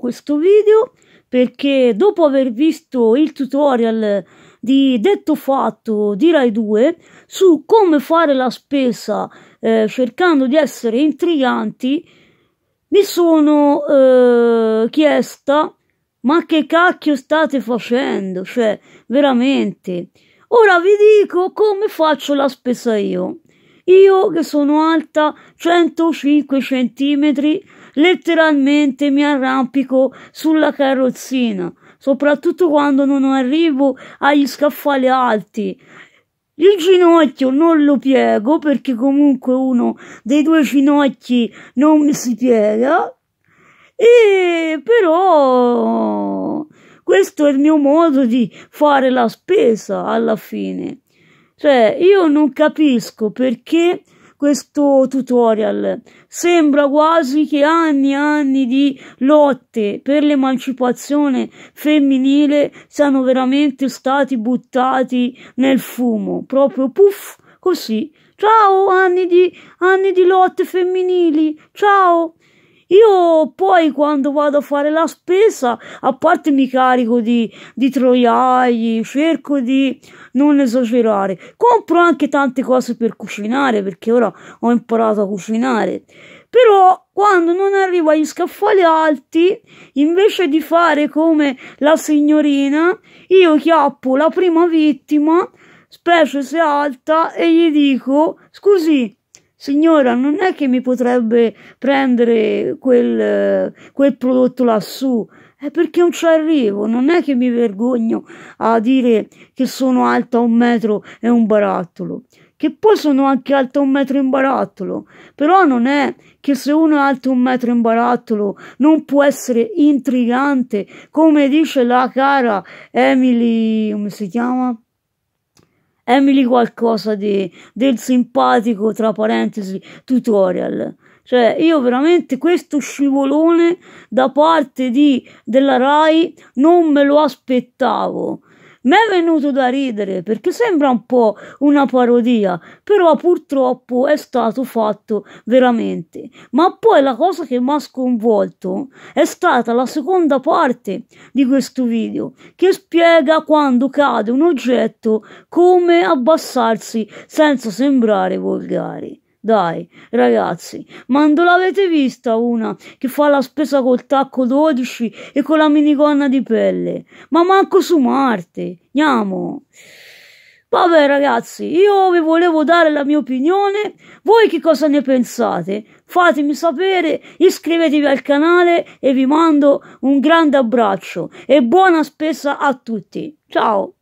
questo video perché dopo aver visto il tutorial di detto fatto di Rai 2 su come fare la spesa eh, cercando di essere intriganti mi sono eh, chiesta ma che cacchio state facendo cioè veramente ora vi dico come faccio la spesa io io che sono alta 105 cm, letteralmente mi arrampico sulla carrozzina, soprattutto quando non arrivo agli scaffali alti. Il ginocchio non lo piego perché comunque uno dei due ginocchi non mi si piega. E però questo è il mio modo di fare la spesa alla fine. Cioè, io non capisco perché questo tutorial sembra quasi che anni e anni di lotte per l'emancipazione femminile siano veramente stati buttati nel fumo, proprio puff, così. Ciao anni di, anni di lotte femminili, ciao! Io poi quando vado a fare la spesa, a parte mi carico di, di troiai, cerco di non esagerare. Compro anche tante cose per cucinare, perché ora ho imparato a cucinare. Però quando non arrivo agli scaffali alti, invece di fare come la signorina, io chiappo la prima vittima, specie se alta, e gli dico, scusi, Signora, non è che mi potrebbe prendere quel, quel prodotto lassù, è perché non ci arrivo, non è che mi vergogno a dire che sono alta un metro e un barattolo che poi sono anche alta un metro in barattolo, però non è che se uno è alto un metro in barattolo non può essere intrigante, come dice la cara Emily, come si chiama? Emily qualcosa di, del simpatico, tra parentesi, tutorial. Cioè, io veramente questo scivolone da parte di, della RAI non me lo aspettavo. Mi è venuto da ridere perché sembra un po' una parodia, però purtroppo è stato fatto veramente. Ma poi la cosa che mi ha sconvolto è stata la seconda parte di questo video che spiega quando cade un oggetto come abbassarsi senza sembrare volgari. Dai, ragazzi, ma non l'avete vista una che fa la spesa col tacco 12 e con la minigonna di pelle? Ma manco su Marte, andiamo. Vabbè ragazzi, io vi volevo dare la mia opinione, voi che cosa ne pensate? Fatemi sapere, iscrivetevi al canale e vi mando un grande abbraccio e buona spesa a tutti. Ciao!